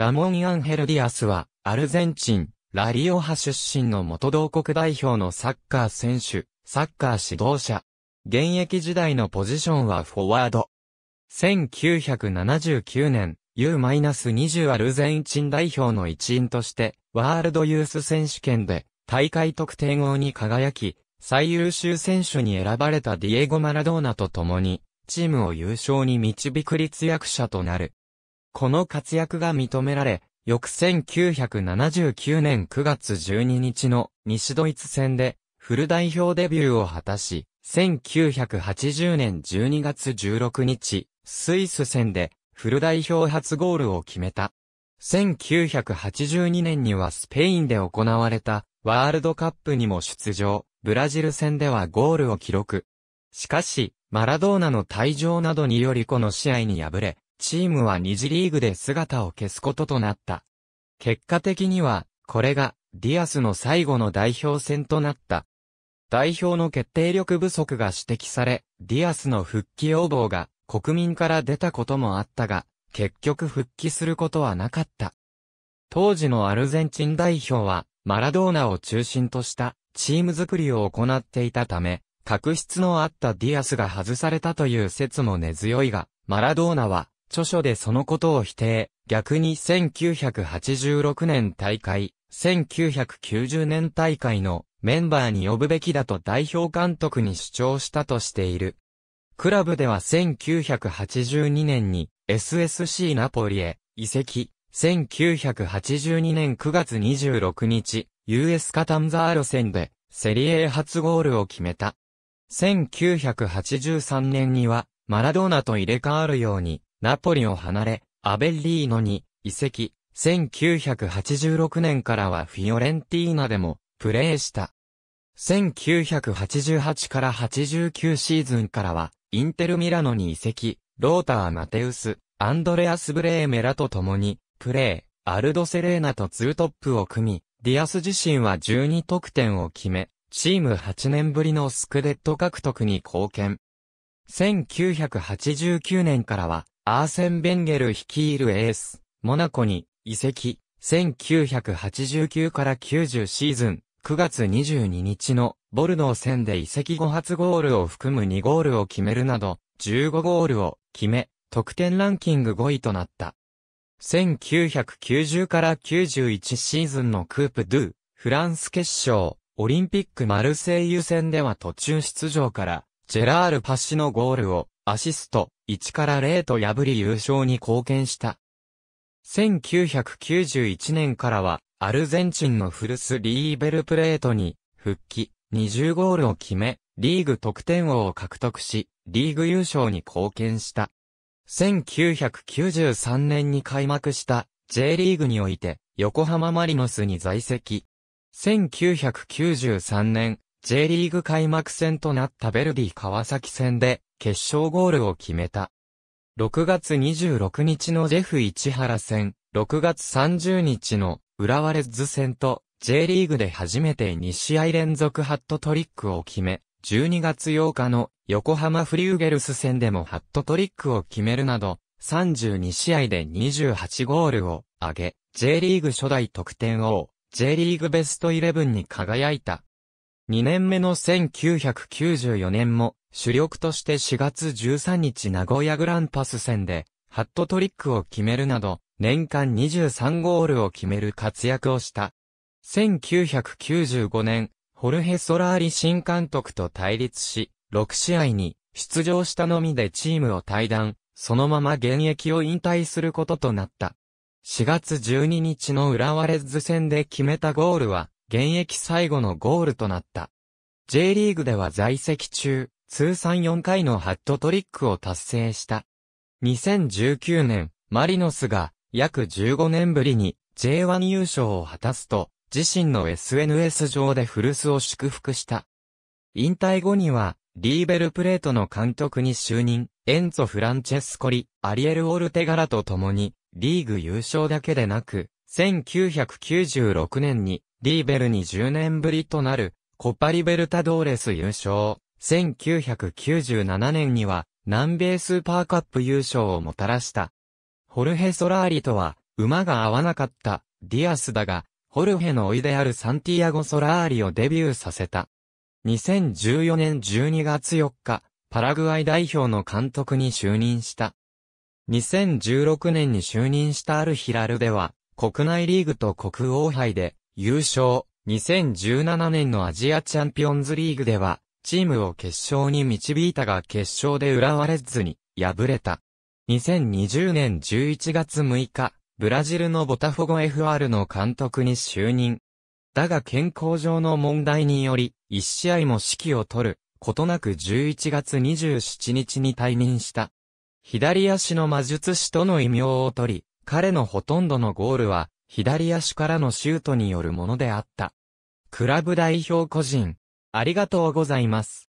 ラモン・アンヘル・ディアスは、アルゼンチン、ラリオハ出身の元同国代表のサッカー選手、サッカー指導者。現役時代のポジションはフォワード。1979年、U-20 アルゼンチン代表の一員として、ワールドユース選手権で、大会特定王に輝き、最優秀選手に選ばれたディエゴ・マラドーナと共に、チームを優勝に導く立役者となる。この活躍が認められ、翌1979年9月12日の西ドイツ戦でフル代表デビューを果たし、1980年12月16日、スイス戦でフル代表初ゴールを決めた。1982年にはスペインで行われたワールドカップにも出場、ブラジル戦ではゴールを記録。しかし、マラドーナの退場などによりこの試合に敗れ、チームは2次リーグで姿を消すこととなった。結果的には、これが、ディアスの最後の代表戦となった。代表の決定力不足が指摘され、ディアスの復帰要望が国民から出たこともあったが、結局復帰することはなかった。当時のアルゼンチン代表は、マラドーナを中心としたチーム作りを行っていたため、確執のあったディアスが外されたという説も根強いが、マラドーナは著書でそのことを否定、逆に1986年大会、1990年大会のメンバーに呼ぶべきだと代表監督に主張したとしている。クラブでは1982年に SSC ナポリへ移籍、1982年9月26日、US カタンザーロ戦でセリエ初ゴールを決めた。1983年にはマラドーナと入れ替わるようにナポリを離れ、アベリーノに移籍、1986年からはフィオレンティーナでもプレーした。1988から89シーズンからは、インテルミラノに移籍、ローター・マテウス、アンドレアス・ブレーメラと共に、プレー、アルド・セレーナとツートップを組み、ディアス自身は12得点を決め、チーム8年ぶりのスクデット獲得に貢献。1989年からは、アーセン・ベンゲル率いるエース、モナコに移籍、1989から90シーズン、9月22日のボルドー戦で移籍後初ゴールを含む2ゴールを決めるなど、15ゴールを決め、得点ランキング5位となった。1990から91シーズンのクープ・ドゥ、フランス決勝、オリンピックマルセイユ戦では途中出場から、ジェラール・パッシのゴールをアシスト、1から0と破り優勝に貢献した。1991年からは、アルゼンチンのフルスリーベルプレートに、復帰、20ゴールを決め、リーグ得点王を獲得し、リーグ優勝に貢献した。1993年に開幕した J リーグにおいて横浜マリノスに在籍。1993年 J リーグ開幕戦となったベルディ川崎戦で決勝ゴールを決めた。6月26日のジェフ市原戦、6月30日の浦和レッズ戦と J リーグで初めて2試合連続ハットトリックを決め、12月8日の横浜フリューゲルス戦でもハットトリックを決めるなど、32試合で28ゴールを挙げ、J リーグ初代得点王、J リーグベスト11に輝いた。2年目の1994年も、主力として4月13日名古屋グランパス戦で、ハットトリックを決めるなど、年間23ゴールを決める活躍をした。1995年、ホルヘ・ソラーリ新監督と対立し、6試合に出場したのみでチームを退団、そのまま現役を引退することとなった。4月12日の浦和レッズ戦で決めたゴールは、現役最後のゴールとなった。J リーグでは在籍中、通算4回のハットトリックを達成した。2019年、マリノスが約15年ぶりに J1 優勝を果たすと、自身の SNS 上で古巣を祝福した。引退後には、リーベルプレートの監督に就任、エンゾ・フランチェスコリ、アリエル・オルテガラと共に、リーグ優勝だけでなく、1996年にリーベルに10年ぶりとなる、コパリベルタドーレス優勝。1997年には、南米スーパーカップ優勝をもたらした。ホルヘ・ソラーリとは、馬が合わなかった、ディアスだが、ホルヘのいであるサンティアゴ・ソラーリをデビューさせた。2014年12月4日、パラグアイ代表の監督に就任した。2016年に就任したアルヒラルでは、国内リーグと国王杯で、優勝、2017年のアジアチャンピオンズリーグでは、チームを決勝に導いたが決勝で浦和レッズに敗れた。2020年11月6日、ブラジルのボタフォゴ FR の監督に就任。だが健康上の問題により、1試合も指揮を取る、ことなく11月27日に退任した。左足の魔術師との異名を取り、彼のほとんどのゴールは、左足からのシュートによるものであった。クラブ代表個人、ありがとうございます。